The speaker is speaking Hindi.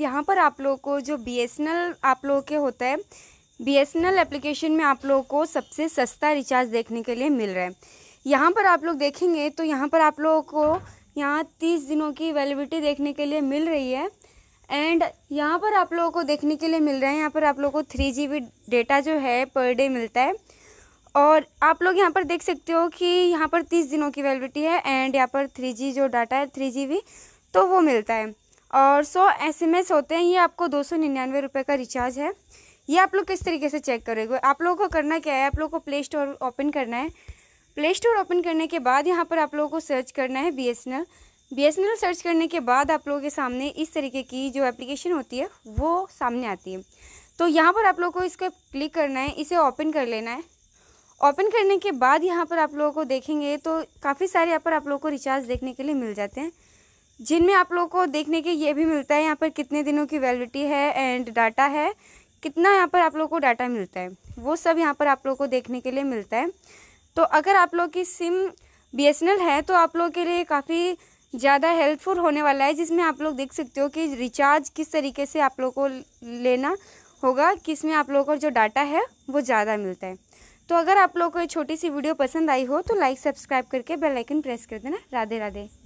गाइज़ यहाँ पर आप लोगों को जो बी आप लोगों के होता है बी एप्लीकेशन में आप लोगों को सबसे सस्ता रिचार्ज देखने के लिए मिल रहा है यहाँ पर आप लोग देखेंगे तो यहाँ पर आप लोगों को यहाँ तीस दिनों की वैलिडिटी देखने के लिए मिल रही है एंड यहाँ पर आप लोगों को देखने के लिए मिल रहा है यहाँ पर आप लोगों को थ्री जी डेटा जो है पर डे मिलता है और आप लोग यहाँ पर देख सकते हो कि यहाँ पर तीस दिनों की वैलिडिटी है एंड यहाँ पर थ्री जो डाटा है थ्री तो वो मिलता है और सौ एस एम एस होते हैं ये आपको दो सौ निन्यानवे रुपये का रिचार्ज है ये आप लोग किस तरीके से चेक करोगे आप लोगों को करना क्या है आप लोगों को प्ले स्टोर ओपन करना है प्ले स्टोर ओपन करने के बाद यहाँ पर आप लोगों को सर्च करना है B S N L B S N L search करने के बाद आप लोगों के सामने इस तरीके की जो एप्लीकेशन होती है वो सामने आती है तो यहाँ पर आप लोगों को इसको क्लिक करना है इसे ओपन कर लेना है ओपन करने के बाद यहाँ पर आप लोगों को देखेंगे तो काफ़ी सारे यहाँ पर आप लोगों को रिचार्ज देखने के लिए मिल जाते हैं जिनमें आप लोगों को देखने के ये भी मिलता है यहाँ पर कितने दिनों की वैलिडिटी है एंड डाटा है कितना यहाँ पर आप लोगों को डाटा मिलता है वो सब यहाँ पर आप लोगों को देखने के लिए मिलता है तो अगर आप लोग की सिम बी है तो आप लोगों के लिए काफ़ी ज़्यादा हेल्पफुल होने वाला है जिसमें आप लोग देख सकते हो कि रिचार्ज किस तरीके से आप लोग को लेना होगा में आप लोगों को जो डाटा है वो ज़्यादा मिलता है तो अगर आप लोग को ये छोटी सी वीडियो पसंद आई हो तो लाइक सब्सक्राइब करके बेल आइकन प्रेस कर देना राधे राधे